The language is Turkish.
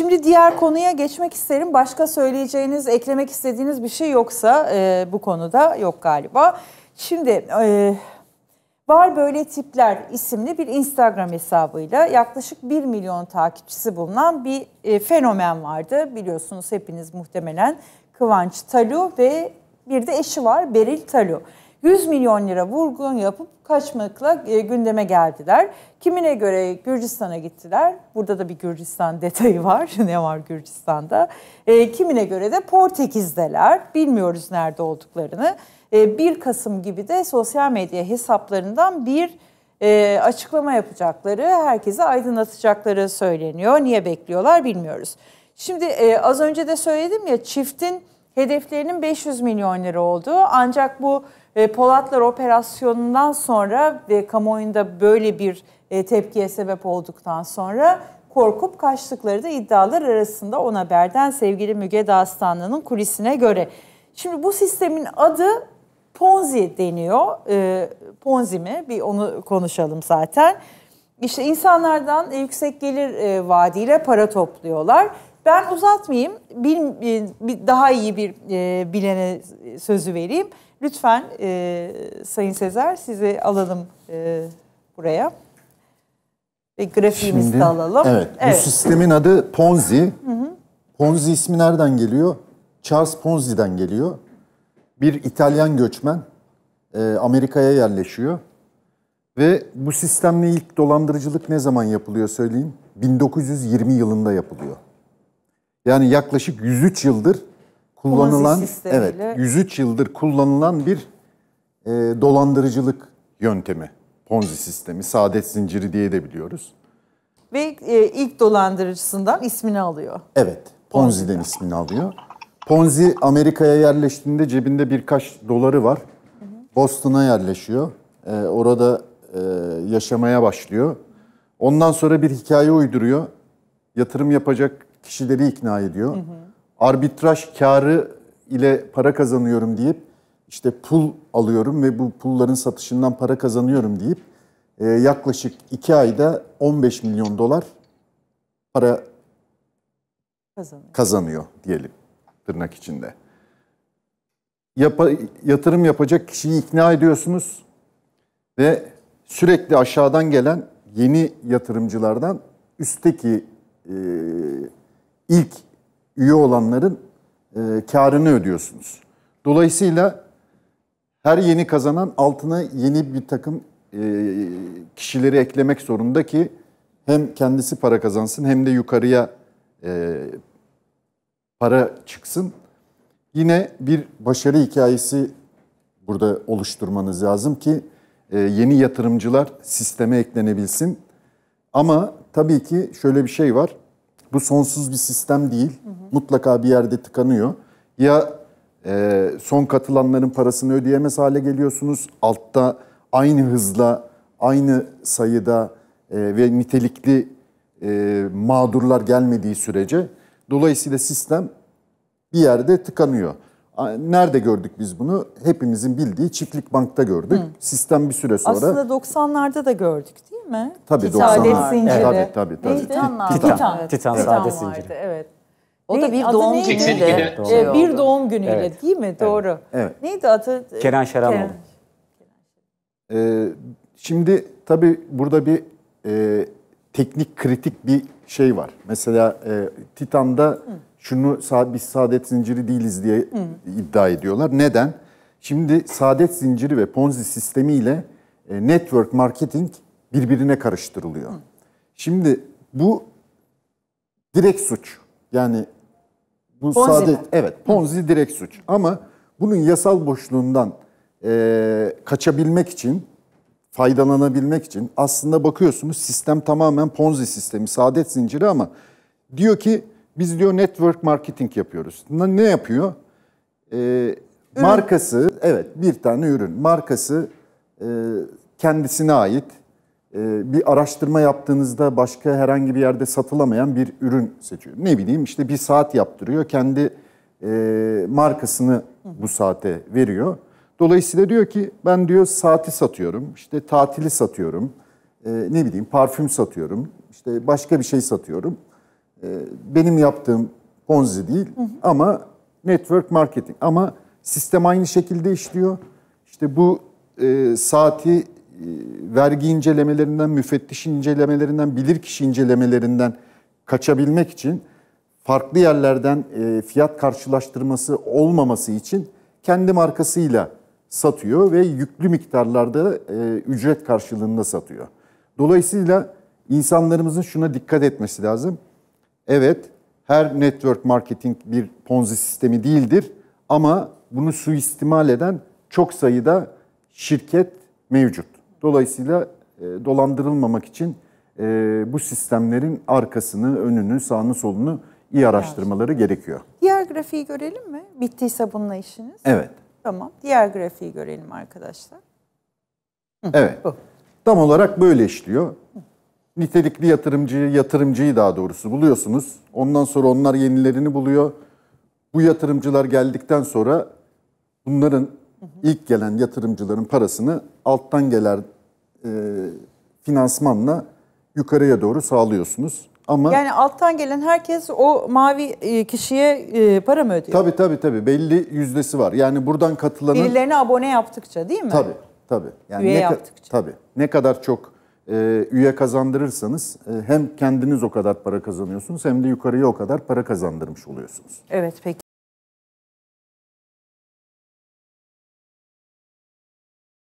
Şimdi diğer konuya geçmek isterim. Başka söyleyeceğiniz, eklemek istediğiniz bir şey yoksa e, bu konuda yok galiba. Şimdi e, Var Böyle Tipler isimli bir Instagram hesabıyla yaklaşık 1 milyon takipçisi bulunan bir e, fenomen vardı. Biliyorsunuz hepiniz muhtemelen Kıvanç Talu ve bir de eşi var Beril Talu. 100 milyon lira vurgun yapıp kaçmakla e, gündeme geldiler. Kimine göre Gürcistan'a gittiler. Burada da bir Gürcistan detayı var. ne var Gürcistan'da? E, kimine göre de Portekiz'deler. Bilmiyoruz nerede olduklarını. E, 1 Kasım gibi de sosyal medya hesaplarından bir e, açıklama yapacakları, herkese aydınlatacakları söyleniyor. Niye bekliyorlar bilmiyoruz. Şimdi e, az önce de söyledim ya çiftin hedeflerinin 500 milyon lira olduğu ancak bu e, Polatlar operasyonundan sonra ve kamuoyunda böyle bir e, tepkiye sebep olduktan sonra korkup kaçtıkları da iddialar arasında on haberden sevgili Müge Dağıstanlı'nın kulisine göre. Şimdi bu sistemin adı Ponzi deniyor. E, Ponzi mi? Bir onu konuşalım zaten. İşte insanlardan yüksek gelir e, vaadiyle para topluyorlar. Ben uzatmayayım. Bil, e, daha iyi bir e, bilene sözü vereyim. Lütfen e, Sayın Sezer sizi alalım e, buraya. Ve grafiğimizi de alalım. Evet, evet. Bu sistemin adı Ponzi. Hı hı. Ponzi ismi nereden geliyor? Charles Ponzi'den geliyor. Bir İtalyan göçmen e, Amerika'ya yerleşiyor. Ve bu sistemle ilk dolandırıcılık ne zaman yapılıyor söyleyeyim? 1920 yılında yapılıyor. Yani yaklaşık 103 yıldır kullanılan evet 103 yıldır kullanılan bir e, dolandırıcılık yöntemi. Ponzi sistemi, saadet zinciri diye de biliyoruz. Ve e, ilk dolandırıcısından ismini alıyor. Evet, Ponzi'den Ponzi'den. ismini alıyor. Ponzi Amerika'ya yerleştiğinde cebinde birkaç doları var. Boston'a yerleşiyor. E, orada e, yaşamaya başlıyor. Ondan sonra bir hikaye uyduruyor. Yatırım yapacak kişileri ikna ediyor. Hı hı. Arbitraj karı ile para kazanıyorum deyip işte pul alıyorum ve bu pulların satışından para kazanıyorum deyip e, yaklaşık iki ayda 15 milyon dolar para kazanıyor, kazanıyor diyelim tırnak içinde. Yap yatırım yapacak kişiyi ikna ediyorsunuz ve sürekli aşağıdan gelen yeni yatırımcılardan üstteki e, ilk üye olanların e, karını ödüyorsunuz. Dolayısıyla her yeni kazanan altına yeni bir takım e, kişileri eklemek zorunda ki hem kendisi para kazansın hem de yukarıya e, para çıksın. Yine bir başarı hikayesi burada oluşturmanız lazım ki e, yeni yatırımcılar sisteme eklenebilsin. Ama tabii ki şöyle bir şey var. Bu sonsuz bir sistem değil. Hı hı. Mutlaka bir yerde tıkanıyor. Ya e, son katılanların parasını ödeyemez hale geliyorsunuz. Altta aynı hızla, aynı sayıda e, ve nitelikli e, mağdurlar gelmediği sürece dolayısıyla sistem bir yerde tıkanıyor. Nerede gördük biz bunu? Hepimizin bildiği Çiftlik Bank'ta gördük. Hı. Sistem bir süre sonra... Aslında 90'larda da gördük değil mi? Tabii 90'larda. Titan zinciri. Evet. Tabii tabii. tabii. Titanlar. Titan. Titan, evet. Titan, Titan vardı, zinciri. Evet. O da bir doğum neydi? günüyle. Şey bir doğum günüyle evet. değil mi? Evet. Doğru. Evet. Neydi adı? Kenan Şaramoğlu. Kenan. Ee, şimdi tabii burada bir e, teknik kritik bir şey var. Mesela e, Titan'da... Hı şunu biz saadet zinciri değiliz diye Hı. iddia ediyorlar. Neden? Şimdi saadet zinciri ve ponzi sistemiyle e, network marketing birbirine karıştırılıyor. Hı. Şimdi bu direkt suç. Yani bu ponzi saadet mi? evet ponzi Hı. direkt suç ama bunun yasal boşluğundan e, kaçabilmek için faydalanabilmek için aslında bakıyorsunuz sistem tamamen ponzi sistemi, saadet zinciri ama diyor ki biz diyor network marketing yapıyoruz. Ne yapıyor? Ee, markası, evet bir tane ürün. Markası e, kendisine ait e, bir araştırma yaptığınızda başka herhangi bir yerde satılamayan bir ürün seçiyor. Ne bileyim işte bir saat yaptırıyor. Kendi e, markasını bu saate veriyor. Dolayısıyla diyor ki ben diyor saati satıyorum, işte tatili satıyorum, e, ne bileyim parfüm satıyorum, işte başka bir şey satıyorum. Ee, benim yaptığım Ponzi değil hı hı. ama network marketing. Ama sistem aynı şekilde işliyor. İşte bu e, saati e, vergi incelemelerinden, müfettiş incelemelerinden, bilirkişi incelemelerinden kaçabilmek için farklı yerlerden e, fiyat karşılaştırması olmaması için kendi markasıyla satıyor ve yüklü miktarlarda e, ücret karşılığında satıyor. Dolayısıyla insanlarımızın şuna dikkat etmesi lazım Evet, her network marketing bir ponzi sistemi değildir ama bunu suistimal eden çok sayıda şirket mevcut. Dolayısıyla e, dolandırılmamak için e, bu sistemlerin arkasını, önünü, sağını, solunu iyi araştırmaları gerekiyor. Diğer grafiği görelim mi? Bittiyse bununla işiniz. Evet. Tamam. Diğer grafiği görelim arkadaşlar. evet. Bu. Tam olarak böyle işliyor nitelikli yatırımcıyı, yatırımcıyı daha doğrusu buluyorsunuz. Ondan sonra onlar yenilerini buluyor. Bu yatırımcılar geldikten sonra bunların ilk gelen yatırımcıların parasını alttan gelen e, finansmanla yukarıya doğru sağlıyorsunuz. Ama yani alttan gelen herkes o mavi e, kişiye e, para mı ödüyor? Tabii tabii tabii belli yüzdesi var. Yani buradan katılanın... Birilerine abone yaptıkça değil mi? Tabii tabii. Yani Üye ne, yaptıkça. Tabii. Ne kadar çok e, üye kazandırırsanız e, hem kendiniz o kadar para kazanıyorsunuz hem de yukarıya o kadar para kazandırmış oluyorsunuz. Evet pek.